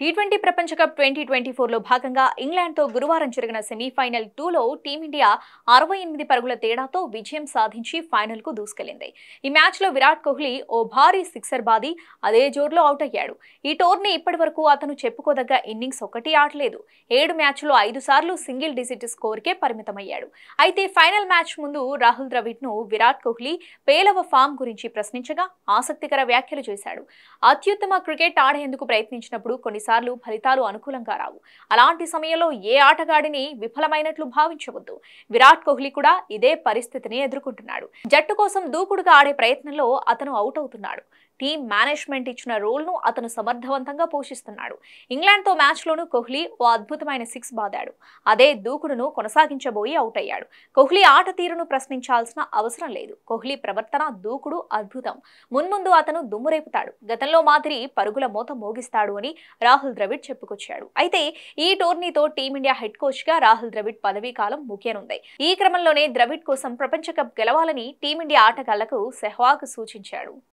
tea twenty ప్రపంచ cup twenty twenty ఫోర్లో భాగంగా ఇంగ్లాండ్తో గురువారం జరిగిన సెమీఫైనల్ టూలో టీమిండియా అరవై ఎనిమిది పరుగుల తేడాతో విజయం సాధించి ఫైనల్కు దూసుకెళ్లింది ఈ మ్యాచ్లో విరాట్ కోహ్లీ ఓ భారీ సిక్సర్ బాది అదే జోరులో అవుట్ అయ్యాడు ఈ టోర్నీ ఇప్పటివరకు అతను చెప్పుకోదగ్గ ఇన్నింగ్స్ ఒకటి ఆడలేదు ఏడు మ్యాచ్లో ఐదు సార్లు సింగిల్ డిజిట్ స్కోర్కే పరిమితమయ్యాడు అయితే ఫైనల్ మ్యాచ్ ముందు రాహుల్ ద్రవిడ్ను విరాట్ కోహ్లీ పేలవ ఫామ్ గురించి ప్రశ్నించగా ఆసక్తికర వ్యాఖ్యలు చేశాడు అత్యుత్తమ క్రికెట్ ఆడేందుకు ప్రయత్నించినప్పుడు కొన్ని కొన్నిసార్లు ఫలితాలు అనుకూలంగా రావు అలాంటి సమయంలో ఏ ఆటగాడిని విఫలమైనట్లు భావించవద్దు విరాట్ కోహ్లీ కూడా ఇదే పరిస్థితిని ఎదుర్కొంటున్నాడు జట్టు కోసం దూకుడుగా ఆడే ప్రయత్నంలో అతను అవుట్ అవుతున్నాడు టీమ్ మేనేజ్మెంట్ ఇచ్చిన రోల్ను అతను సమర్థవంతంగా పోషిస్తున్నాడు ఇంగ్లాండ్తో మ్యాచ్లోనూ కోహ్లీ ఓ అద్భుతమైన సిక్స్ బాదాడు అదే దూకుడును కొనసాగించబోయి అవుట్ అయ్యాడు కోహ్లీ ఆట తీరును ప్రశ్నించాల్సిన అవసరం లేదు కోహ్లీ ప్రవర్తన దూకుడు అద్భుతం మున్ముందు అతను దుమ్మురేపుతాడు గతంలో మాదిరి పరుగుల మూత మోగిస్తాడు అని రాహుల్ ద్రవిడ్ చెప్పుకొచ్చాడు అయితే ఈ టోర్నీతో టీమిండియా హెడ్ కోచ్గా రాహుల్ ద్రవిడ్ పదవీ కాలం ముఖ్యనుంది ఈ క్రమంలోనే ద్రవిడ్ కోసం ప్రపంచ కప్ గెలవాలని టీమిండియా ఆటగాళ్లకు సెహ్వాగ్ సూచించాడు